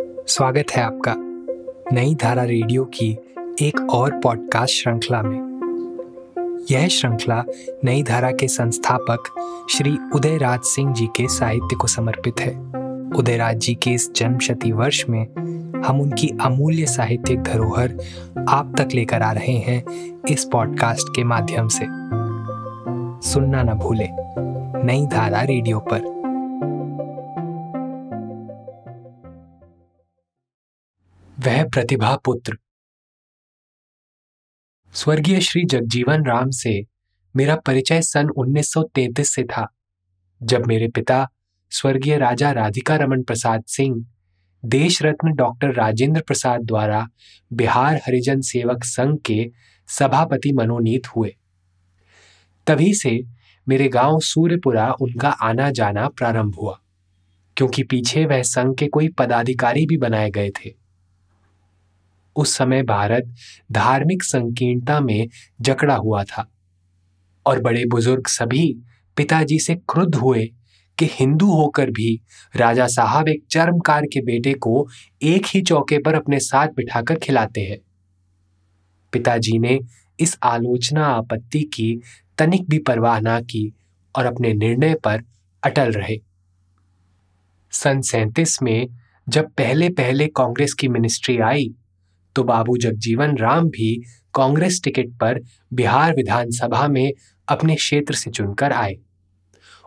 स्वागत है आपका नई धारा रेडियो की एक और पॉडकास्ट श्रृंखला में यह श्रृंखला नई धारा के संस्थापक श्री उदयराज सिंह जी के साहित्य को समर्पित है उदयराज जी के इस जन्म शती वर्ष में हम उनकी अमूल्य साहित्यिक धरोहर आप तक लेकर आ रहे हैं इस पॉडकास्ट के माध्यम से सुनना न भूले नई धारा रेडियो पर वह प्रतिभा पुत्र स्वर्गीय श्री जगजीवन राम से मेरा परिचय सन 1933 से था जब मेरे पिता स्वर्गीय राजा राधिका रमन प्रसाद सिंह देश रत्न डॉक्टर राजेंद्र प्रसाद द्वारा बिहार हरिजन सेवक संघ के सभापति मनोनीत हुए तभी से मेरे गांव सूर्यपुरा उनका आना जाना प्रारंभ हुआ क्योंकि पीछे वह संघ के कोई पदाधिकारी भी बनाए गए थे उस समय भारत धार्मिक संकीर्णता में जकड़ा हुआ था और बड़े बुजुर्ग सभी पिताजी से क्रुद्ध हुए कि हिंदू होकर भी राजा साहब एक चर्मकार के बेटे को एक ही चौके पर अपने साथ बिठाकर खिलाते हैं पिताजी ने इस आलोचना आपत्ति की तनिक भी परवाह ना की और अपने निर्णय पर अटल रहे सन सैतीस में जब पहले पहले कांग्रेस की मिनिस्ट्री आई तो बाबू जगजीवन राम भी कांग्रेस टिकट पर बिहार विधानसभा में अपने क्षेत्र से चुनकर आए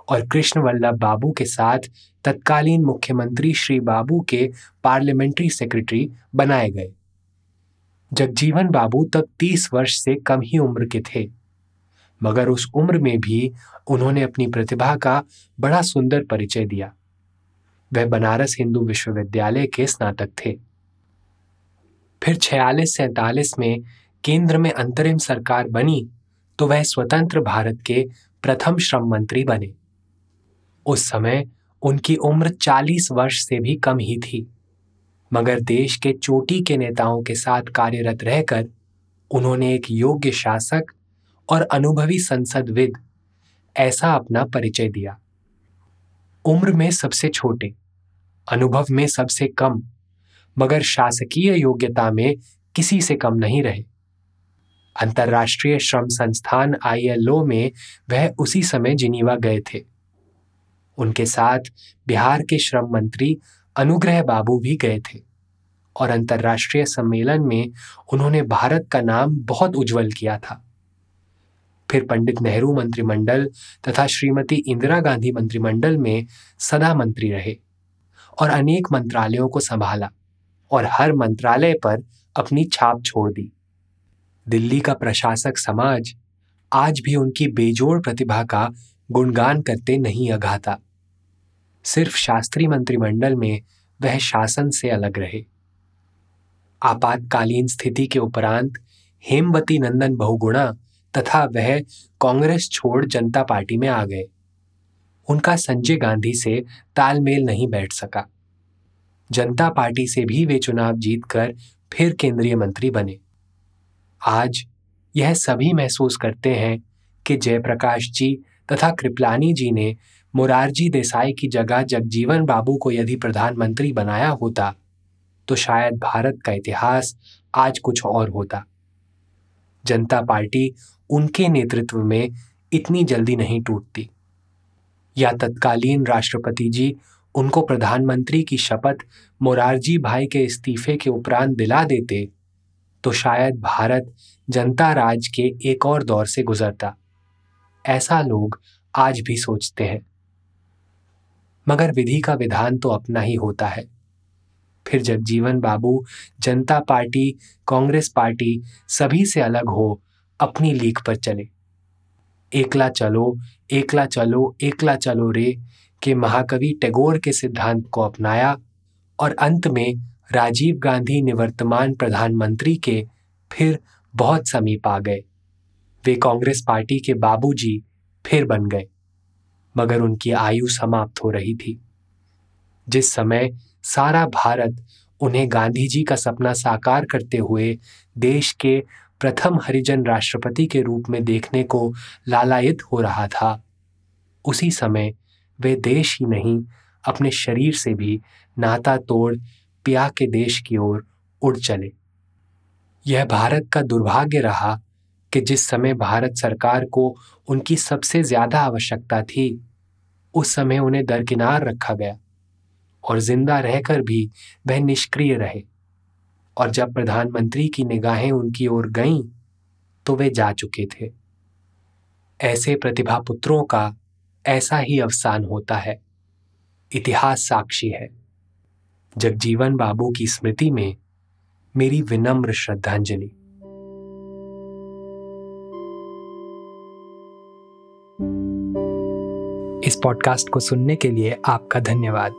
और कृष्ण वल्लभ बाबू के साथ तत्कालीन मुख्यमंत्री श्री बाबू के पार्लियामेंट्री सेक्रेटरी बनाए गए जगजीवन बाबू तब तीस वर्ष से कम ही उम्र के थे मगर उस उम्र में भी उन्होंने अपनी प्रतिभा का बड़ा सुंदर परिचय दिया वह बनारस हिंदू विश्वविद्यालय के स्नातक थे फिर छियालीस सैतालीस में केंद्र में अंतरिम सरकार बनी तो वह स्वतंत्र भारत के प्रथम श्रम मंत्री बने उस समय उनकी उम्र 40 वर्ष से भी कम ही थी मगर देश के चोटी के नेताओं के साथ कार्यरत रहकर उन्होंने एक योग्य शासक और अनुभवी संसदविद ऐसा अपना परिचय दिया उम्र में सबसे छोटे अनुभव में सबसे कम मगर शासकीय योग्यता में किसी से कम नहीं रहे अंतर्राष्ट्रीय श्रम संस्थान आईएलओ में वह उसी समय जिनीवा गए थे उनके साथ बिहार के श्रम मंत्री अनुग्रह बाबू भी गए थे और अंतर्राष्ट्रीय सम्मेलन में उन्होंने भारत का नाम बहुत उज्जवल किया था फिर पंडित नेहरू मंत्रिमंडल तथा श्रीमती इंदिरा गांधी मंत्रिमंडल में सदा मंत्री रहे और अनेक मंत्रालयों को संभाला और हर मंत्रालय पर अपनी छाप छोड़ दी दिल्ली का प्रशासक समाज आज भी उनकी बेजोड़ प्रतिभा का गुणगान करते नहीं अघाता सिर्फ शास्त्री मंत्रिमंडल में वह शासन से अलग रहे आपातकालीन स्थिति के उपरांत हेमवती नंदन बहुगुणा तथा वह कांग्रेस छोड़ जनता पार्टी में आ गए उनका संजय गांधी से तालमेल नहीं बैठ सका जनता पार्टी से भी वे चुनाव जीतकर फिर केंद्रीय मंत्री बने आज यह सभी महसूस करते हैं कि जयप्रकाश जी तथा कृपलानी जी ने मुरारजी देसाई की जगह जगजीवन बाबू को यदि प्रधानमंत्री बनाया होता तो शायद भारत का इतिहास आज कुछ और होता जनता पार्टी उनके नेतृत्व में इतनी जल्दी नहीं टूटती या तत्कालीन राष्ट्रपति जी उनको प्रधानमंत्री की शपथ मोरारजी भाई के इस्तीफे के उपरांत दिला देते तो शायद भारत जनता राज के एक और दौर से गुजरता ऐसा लोग आज भी सोचते हैं मगर विधि का विधान तो अपना ही होता है फिर जब जीवन बाबू जनता पार्टी कांग्रेस पार्टी सभी से अलग हो अपनी लीक पर चले एकला चलो एकला चलो एकला चलो रे के महाकवि टैगोर के सिद्धांत को अपनाया और अंत में राजीव गांधी निवर्तमान प्रधानमंत्री के फिर बहुत समीप आ गए वे कांग्रेस पार्टी के बाबूजी फिर बन गए मगर उनकी आयु समाप्त हो रही थी जिस समय सारा भारत उन्हें गांधी जी का सपना साकार करते हुए देश के प्रथम हरिजन राष्ट्रपति के रूप में देखने को लालायित हो रहा था उसी समय वे देश ही नहीं अपने शरीर से भी नाता तोड़ पिया के देश की ओर उड़ चले यह भारत का दुर्भाग्य रहा कि जिस समय भारत सरकार को उनकी सबसे ज़्यादा आवश्यकता थी उस समय उन्हें दरकिनार रखा गया और जिंदा रहकर भी वह निष्क्रिय रहे और जब प्रधानमंत्री की निगाहें उनकी ओर गईं तो वे जा चुके थे ऐसे प्रतिभा पुत्रों का ऐसा ही अवसान होता है इतिहास साक्षी है जगजीवन बाबू की स्मृति में मेरी विनम्र श्रद्धांजलि इस पॉडकास्ट को सुनने के लिए आपका धन्यवाद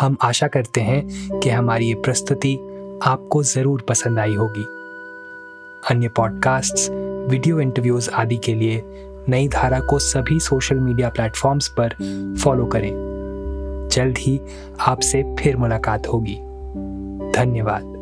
हम आशा करते हैं कि हमारी ये प्रस्तुति आपको ज़रूर पसंद आई होगी अन्य पॉडकास्ट्स वीडियो इंटरव्यूज़ आदि के लिए नई धारा को सभी सोशल मीडिया प्लेटफॉर्म्स पर फॉलो करें जल्द ही आपसे फिर मुलाकात होगी धन्यवाद